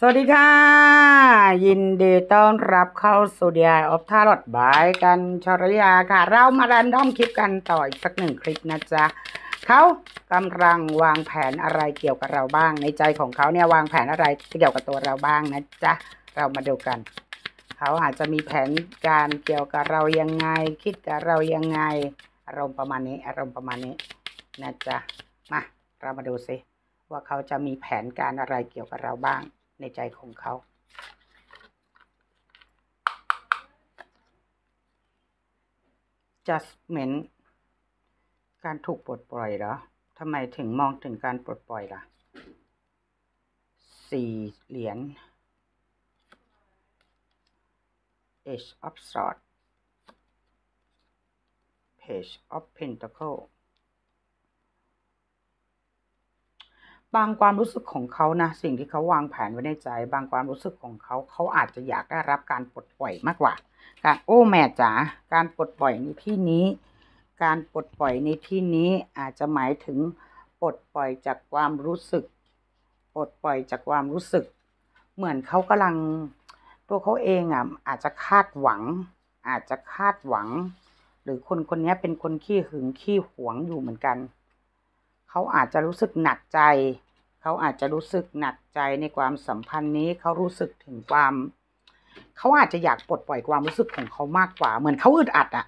สวัสดีค่ะ ยินดีต้อนรับเข้าสู่เดียออฟท่ารถบายกันชรยาค่ะเรามาแรนดอมคลิปกันต่ออีกสักหนึ่งคลิปนะจ๊ะเขากำลังวางแผนอะไรเกี่ยวกับเราบ้าง ในใจของเขาเนี่ยวางแผนอะไรเกี่ยวกับตัวเราบ้างนะจ๊ะเรามาดูกัน เขาอาจจะมีแผนการเกี่ยวกับเรายังไง คิดกับเรายังไงอารมณ์ประมาณนี้ อารมณ์ประมาณนี้นะจ๊ะมาเรามาดูสิว่าเขาจะมีแผนการอะไรเกี่ยวกับเราบ้างในใจของเขา j u สเ m e n t การถูก ปลด ปล่อยเหรอทำไมถึงมองถึงการ ปลด ปล่อยล่ะสี่เหรียญ a g e of s w o r d Page of Pentacle บางความรู้สึกของเขานะสิ่งที่เขาวางแผนไว้ในใจ บางความรู้สึกของเขาเขาอาจจะอยากได้รับการปลดปล่อยมากกว่าการโอ้แม่จ๋าการปลดปล่อยในที่นี้ การปลดปล่อยในที่นี้อาจจะหมายถึงปลดปล่อยจากความรู้สึกปลดปล่อยจากความรู้สึก เหมือนเขากำลังตัวเขาเองอ่ะอาจจะคาดหวัง อาจจะคาดหวัง หรือคนคนนี้เป็นคนขี้หึงขี้หวงอยู่เหมือนกัน เขาอาจจะรู้สึกหนักใจเขาอาจจะรู้สึกหนักใจในความสัมพันธ์นี้ เขารู้สึกถึงความ เขาอาจจะอยากปลดปล่อยความรู้สึกของเขามากกว่า เหมือนเขาอึดอัดอะ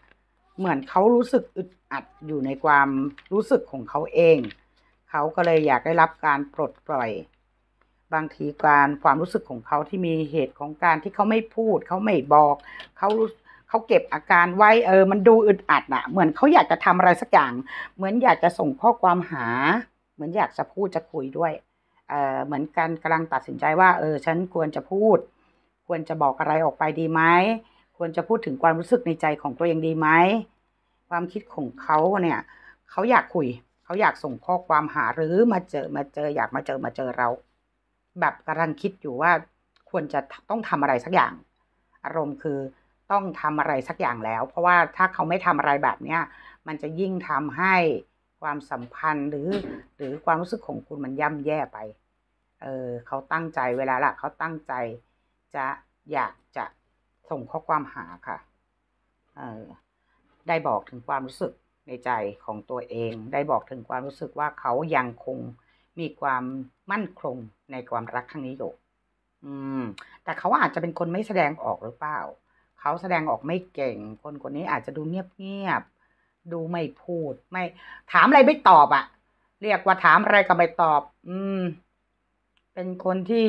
เหมือนเขารู้สึกอึดอัดอยู่ในความรู้สึกของเขาเอง เขาก็เลยอยากได้รับการปลดปล่อย บางทีการความรู้สึกของเขาที่มีเหตุของการที่เขาไม่พูด เขาไม่บอก เขาเขาเก็บอาการไว้เออ มันดูอึดอัดอะเหมือนเขาอยากจะทำอะไรสักอย่าง เหมือนอยากจะส่งข้อความหา เหมือนอยากจะพูดจะคุยด้วยเหมือนกันกำลังตัดสินใจว่าเออฉัน ควรจะพูด ควรจะบอกอะไรออกไปดีไหมควรจะพูดถึงความรู้สึกในใจของตัวเองดีไหมความคิดของเขาเนี่ยเขาอยากคุยเขาอยากส่งข้อความหาหรือมาเจอมาเจอ อยากมาเจอมาเจอเรา แบบกำลังคิดอยู่ว่าควรจะต้องทำอะไรสักอย่าง อารมณ์คือต้องทำอะไรสักอย่างแล้ว เพราะว่าถ้าเขาไม่ทำอะไรแบบเนี้ยมันจะยิ่งทำให้ความสัมพันธ์หรือหรือความรู้สึกของคุณมันย่ำแย่ไป เออเขาตั้งใจเวลาละเขาตั้งใจจะอยากจะส่งข้อความหาค่ะ เออได้บอกถึงความรู้สึกในใจของตัวเอง ได้บอกถึงความรู้สึกว่าเขายังคงมีความมั่นคงในความรักครั้งนี้อยู่ อืมแต่เขาอาจจะเป็นคนไม่แสดงออกหรือเปล่า เขาแสดงออกไม่เก่งคนคนนี้อาจจะดูเงียบเงียบดูไม่พูด ไม่ถามอะไรไม่ตอบอะ่ะเรียกว่าถามอะไรก็ไม่ตอบ อืม เป็นคนที่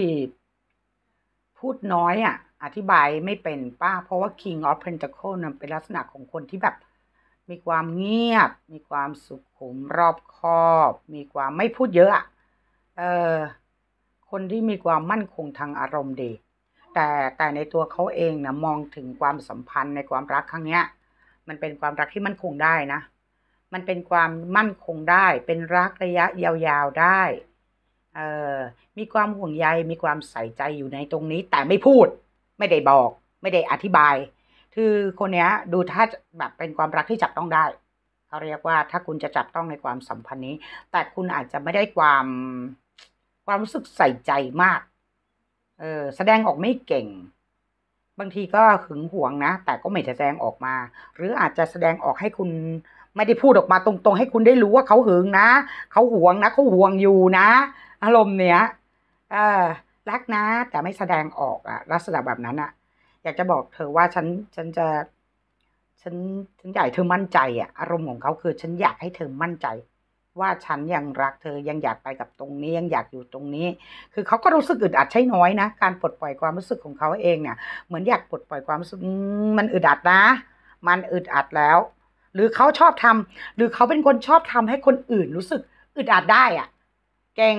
พูดน้อยอะ่ะอธิบายไม่เป็นป้า เพราะว่า King of Pentacle นันเป็นลักษณะของคนที่แบบมีความเงียบ มีความสุขุมรอบคอบ มีความไม่พูดเยอะอะเออคนที่มีความมั่นคงทางอารมณ์ดี แต่แต่ในตัวเขาเองนะมองถึงความสัมพันธ์ในความรักครั้งเนี้ยมันเป็นความรักที่มั่นคงได้นะ มันเป็นความมั่นคงได้ เป็นรักระยะยาวๆได้ เออ มีความห่วงใย มีความใส่ใจอยู่ในตรงนี้ แต่ไม่พูด ไม่ได้บอก ไม่ได้อธิบาย คือคนนี้ดูถ้าแบบเป็นความรักที่จับต้องได้ เขาเรียกว่าถ้าคุณจะจับต้องในความสัมพันธ์นี้ แต่คุณอาจจะไม่ได้ความความรู้สึกใส่ใจมาก เออแสดงออกไม่เก่งบางทีก็หึงหวงนะแต่ก็ไม่แสดงออกมา หรืออาจจะแสดงออกให้คุณ ไม่ได้พูดออกมาตรง ๆ ให้คุณได้รู้ว่าเขาหึงนะเขาหวงนะเขาหวงอยู่นะ อารมณ์เนี้ยเออ รักนะ แต่ไม่แสดงออกอะลักษณะแบบนั้นอะอยากจะบอกเธอว่าฉันฉันจะ ฉันฉันอยากเธอมั่นใจอะอารมณ์ของเขาคือฉันอยากให้เธอมั่นใจว่าฉันยังรักเธอยังอยากไปกับตรงนี้ยังอยากอยู่ตรงนี้ คือเขาก็รู้สึกอึดอัดใช่น้อยนะการปลดปล่อยความรู้สึกของเขาเองเนี่ยเหมือนอยากปลดปล่อยความรู้สึกมันอึดอัดนะ มันอึดอัดแล้ว หรือเขาชอบทำ หรือเขาเป็นคนชอบทำให้คนอื่นรู้สึกอึดอัดได้อะเก่ง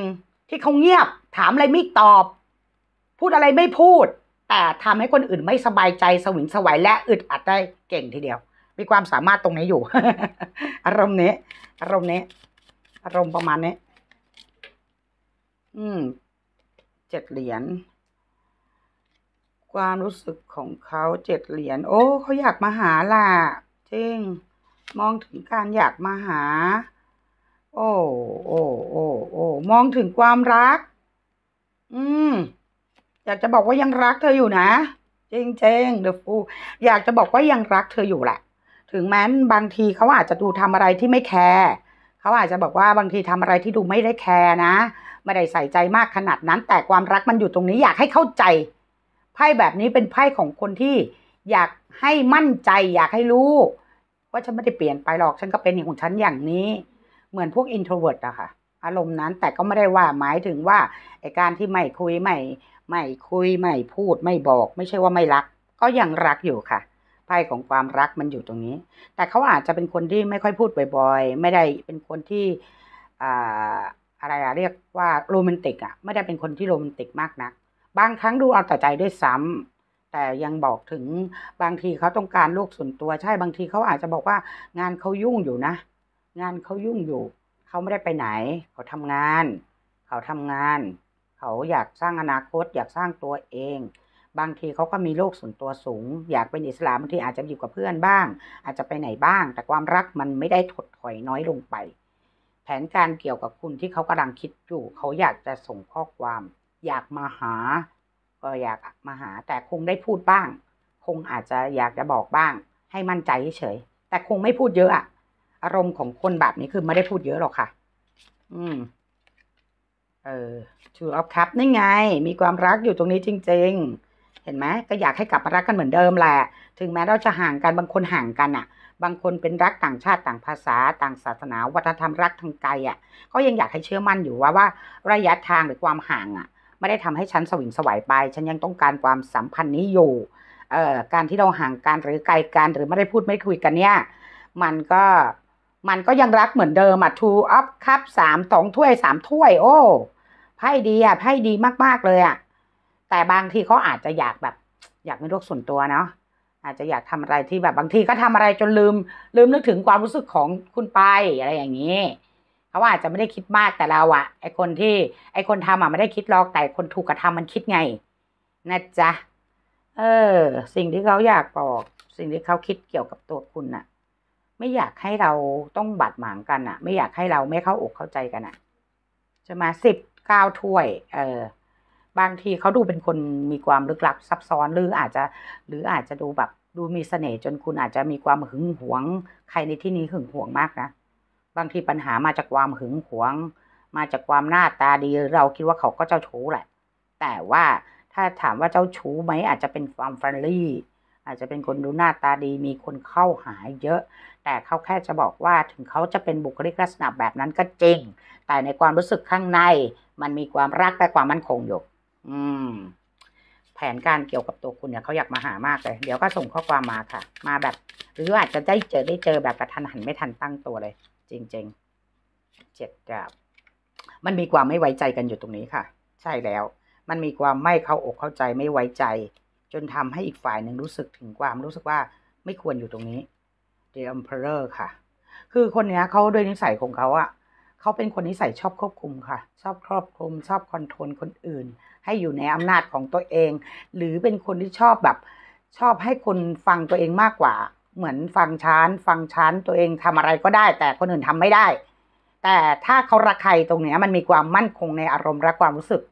ที่เขาเงียบ ถามอะไรไม่ตอบ พูดอะไรไม่พูด แต่ทำให้คนอื่นไม่สบายใจสวิงสวัยและอึดอัดได้เก่งทีเดียว มีความสามารถตรงนี้อยู่อารมณ์นี้ อารมณ์นี้อารมณ์ประมาณนี้ อืม เจ็ดเหรียญ ความรู้สึกของเขาเจ็ดเหรียญ โอ้ เขาอยากมาหาล่ะจริง มองถึงการอยากมาหา โอ้ โอ้ โอ้ โอ้ มองถึงความรัก อืม อยากจะบอกว่ายังรักเธออยู่นะ จริงจริงเดอะฟูอยากจะบอกว่ายังรักเธออยู่แหละ ถึงแม้บางทีเขาอาจจะดูทำอะไรที่ไม่แคร์เขาอาจจะบอกว่าบางทีทำอะไรที่ดูไม่ได้แคร์นะไม่ได้ใส่ใจมากขนาดนั้น แต่ความรักมันอยู่ตรงนี้อยากให้เข้าใจไพ่แบบนี้เป็นไพ่ของคนที่อยากให้มั่นใจ อยากให้รู้ ว่าฉันไม่ได้เปลี่ยนไปหรอกฉันก็เป็นอย่างของฉันอย่างนี้ เหมือนพวกอินโทรเวิร์ตอะค่ะ อารมณ์นั้นแต่ก็ไม่ได้ว่าหมายถึงว่าไอการที่ไม่คุยไม่ไม่คุยไม่พูดไม่บอก ไม่ใช่ว่าไม่รัก ก็ยัง รักอยู่ค่ะไพ่ของความรักมันอยู่ตรงนี้ แต่เขาอาจจะเป็นคนที่ไม่ค่อยพูดบ่อยๆ ไม่ได้เป็นคนที่อะไรอะเรียกว่าโรแมนติกอะไม่ได้เป็นคนที่โรแมนติกมากนัก บางครั้งดูเอาแต่ใจด้วยซ้ำ แต่ยังบอกถึงบางทีเขาต้องการโลกส่วนตัว ใช่ บางทีเขาอาจจะบอกว่างานเขายุ่งอยู่นะ งานเขายุ่งอยู่ เขาไม่ได้ไปไหน เขาทำงาน เขาทำงาน เขาอยากสร้างอนาคต อยากสร้างตัวเองบางทีเขาก็มีโลกส่วนตัวสูงอยากเป็นอิสระบางทีอาจจะอยู่กับเพื่อนบ้าง อาจจะไปไหนบ้าง แต่ความรักมันไม่ได้ถดถอยน้อยลงไป แผนการเกี่ยวกับคุณที่เขากำลังคิดอยู่ เขาอยากจะส่งข้อความ อยากมาหาก็อยากมาหา แต่คงได้พูดบ้าง คงอาจจะอยากจะบอกบ้าง ให้มั่นใจเฉยแต่คงไม่พูดเยอะอะอารมณ์ของคนแบบนี้คือไม่ได้พูดเยอะหรอกค่ะ อืม เออ two of cup นี่ไงมีความรักอยู่ตรงนี้จริง ๆเห็นไหมก็อยากให้กลับมารักกันเหมือนเดิมแหละถึงแม้เราจะห่างกัน บางคนห่างกันอ่ะ บางคนเป็นรักต่างชาติต่างภาษาต่างศาสนาวัฒนธรรมรักทางไกลอ่ะก็ยังอยากให้เชื่อมั่นอยู่ว่าว่าระยะทางหรือความห่างอ่ะไม่ได้ทำให้ฉันสวิงสวายไปฉันยังต้องการความสัมพันธ์นี้อยู่เอ่อการที่เราห่างกันหรือไกลกันหรือไม่ได้พูดไม่คุยกันเนี่ยมันก็มันก็ยังรักเหมือนเดิมอ่ะ two up ครับสามสองถ้วยสามถ้วยโอ้ไพ่ดีอ่ะไพ่ดีมากๆเลยอ่ะแต่บางทีเขาอาจจะอยากแบบ อยากมีโลกส่วนตัวเนาะอาจจะอยากทำอะไรที่แบบบางทีก็ทำอะไรจนลืมลืมนึกถึงความรู้สึกของคุณไปอะไรอย่างนี้เขาอาจจะไม่ได้คิดมากแต่เราอะไอคนที่ไอคนทำอะไม่ได้คิดหรอก แต่คนถูกกระทำมันคิดไง นะจ๊ะเออ สิ่งที่เขาอยากบอก สิ่งที่เขาคิดเกี่ยวกับตัวคุณอะไม่อยากให้เราต้องบาดหมางกันอะไม่อยากให้เราไม่เข้าอกเข้าใจกันอะจะมาสิบเก้าถ้วย เออบางทีเขาดูเป็นคนมีความลึกลับซับซ้อนหรืออาจจะหรืออาจจะดูแบบดูมีเสน่ห์จนคุณอาจจะมีความหึงหวงใครในที่นี้หึงหวงมากนะ บางทีปัญหามาจากความหึงหวง มาจากความหน้าตาดี เราคิดว่าเขาก็เจ้าชู้แหละ แต่ว่าถ้าถามว่าเจ้าชู้ไหมอาจจะเป็นความเฟรนลี่ อาจจะเป็นคนดูหน้าตาดีมีคนเข้าหาเยอะ แต่เขาแค่จะบอกว่าถึงเขาจะเป็นบุคลิกลักษณะแบบนั้นก็จริงแต่ในความรู้สึกข้างในมันมีความรักและความมั่นคงอยู่อืม แผนการเกี่ยวกับตัวคุณเนี่ยเขาอยากมาหามากเลย เดี๋ยวก็ส่งข้อความมาค่ะ มาแบบหรืออาจจะได้เจอได้เจอแบบกระทันหันไม่ทันตั้งตัวเลย จริงๆเจ็ดแบบมันมีความไม่ไว้ใจกันอยู่ตรงนี้ค่ะ ใช่แล้ว มันมีความไม่เข้าอกเข้าใจไม่ไว้ใจ จนทำให้อีกฝ่ายหนึ่งรู้สึกถึงความรู้สึกว่าไม่ควรอยู่ตรงนี้ The Emperor ค่ะ คือคนนี้เขาด้วยนิสัยของเขาอะเขาเป็นคนนิสัยชอบควบคุมค่ะ ชอบครอบคุมชอบคอนโทรลคนอื่นให้อยู่ในอำนาจของตัวเอง หรือเป็นคนที่ชอบแบบชอบให้คนฟังตัวเองมากกว่า เหมือนฟังช้านฟังช้านตัวเองทำอะไรก็ได้ แต่คนอื่นทำไม่ได้ แต่ถ้าเขารักใครตรงเนี้ย มันมีความมั่นคงในอารมณ์และความรู้สึก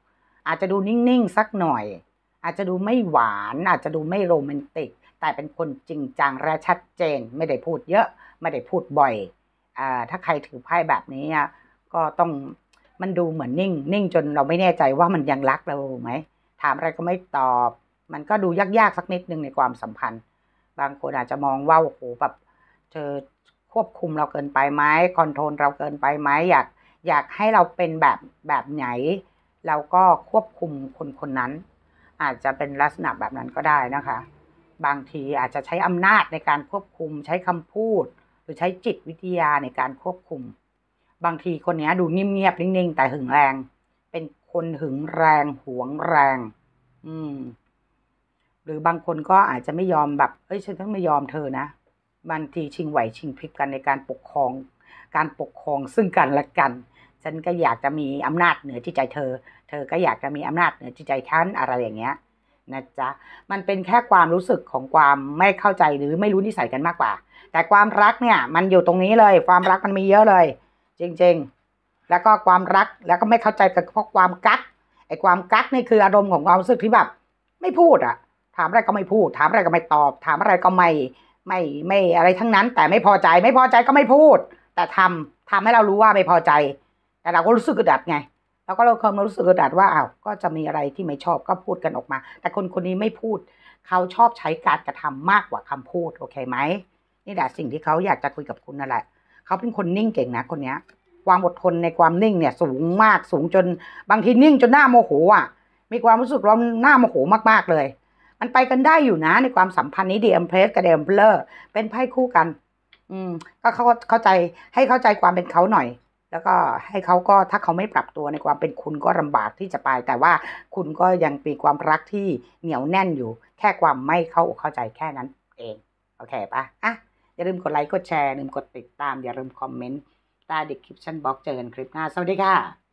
อาจจะดูนิ่งๆ สักหน่อย อาจจะดูไม่หวาน อาจจะดูไม่โรแมนติก แต่เป็นคนจริงจัง และชัดเจนไม่ได้พูดเยอะไม่ได้พูดบ่อยอถ้าใครถือไพ่แบบนี้ก็ต้องมันดูเหมือนนิ่งนิ่งจนเราไม่แน่ใจว่ามันยังรักเราไหมถามอะไรก็ไม่ตอบ มันก็ดูยากๆสักนิดนึงในความสัมพันธ์ บางคนอาจจะมองว่าโอ้โหแบบเธอควบคุมเราเกินไปไหมคอนโทรลเราเกินไปไหมอยากอยากให้เราเป็นแบบแบบไหนเราก็ควบคุมคนคนนั้น อาจจะเป็นลักษณะแบบนั้นก็ได้นะคะ บางทีอาจจะใช้อำนาจในการควบคุมใช้คำพูด หรือใช้จิตวิทยาในการควบคุมบางทีคนนี้ดูเงียบๆนิ่งๆแต่หึงแรง เป็นคน หึงแรงหวงแรง อืม หรือบางคนก็อาจจะไม่ยอมแบบเอ้ย ฉันต้องไม่ยอมเธอนะบางทีชิงไหวชิงพริบกันในการปกครอง การปกครองซึ่งกัน และกัน ฉันก็อยากจะมีอำนาจเหนือจิตใจเธอ เธอก็อยากจะมีอำนาจเหนือจิตใจท่านอะไรอย่างเงี้ยนะจ๊ะ มันเป็นแค่ความรู้สึกของความไม่เข้าใจหรือไม่รู้นิสัยกันมากกว่า แต่ความรักเนี่ย มันอยู่ตรงนี้เลย ความรักมันมีเยอะเลยจริงๆ แล้วก็ความรักแล้วก็ไม่เข้าใจกับพวกความกักไอ้ความกักนี่คืออารมณ์ของความรู้สึกที่แบบ ไม่พูดอ่ะถามอะไรก็ไม่พูด ถามอะไรก็ไม่ตอบ ถามอะไรก็ไม่ไม่ไม่อะไรทั้งนั้น แต่ไม่พอใจไม่พอใจก็ไม่พูด แต่ทำทำให้เรารู้ว่าไม่พอใจ แต่เราก็รู้สึกกระดัดไง แล้วก็เราคมามรู้สึกกระดัดว่าอ้าวก็จะมีอะไรที่ไม่ชอบก็พูดกันออกมา แต่คนคนนี้ไม่พูดเขาชอบใช้การกระทำมากกว่าคำพูดโอเคไหมนี่แหละสิ่งที่เขาอยากจะคุยกับคุณนั่นแหละเขาเป็นคนนิ่งเก่งนะ คนเนี้ย ความอดทนในความนิ่งเนี่ยสูงมากสูงจนบางทีนิ่งจนหน้าโมโหอ่ะ มีความรู้สึกร้อนหน้าโมโหมากๆเลย มันไปกันได้อยู่นะ ในความสัมพันธ์นี้เดียมเพลสกับเดียมเพลอร์เป็นไพ่คู่กัน อืมก็เขาเข้าใจให้เข้าใจความเป็นเขาหน่อย แล้วก็ให้เขาก็ถ้าเขาไม่ปรับตัวในความเป็นคุณก็ลาบากที่จะไป แต่ว่าคุณก็ยังมีความรักที่เหนียวแน่นอยู่ แค่ความไม่เข้าอกเข้าใจแค่นั้น เองโอเคปะอ่ะอย่าลืมกดไลค์กดแชร์ลืมกดติดตาม อย่าลืมคอมเมนต์ใต้ด็กคลิปชั้นบล็อกเจอกันคลิปหน้าสวัสดีค่ะ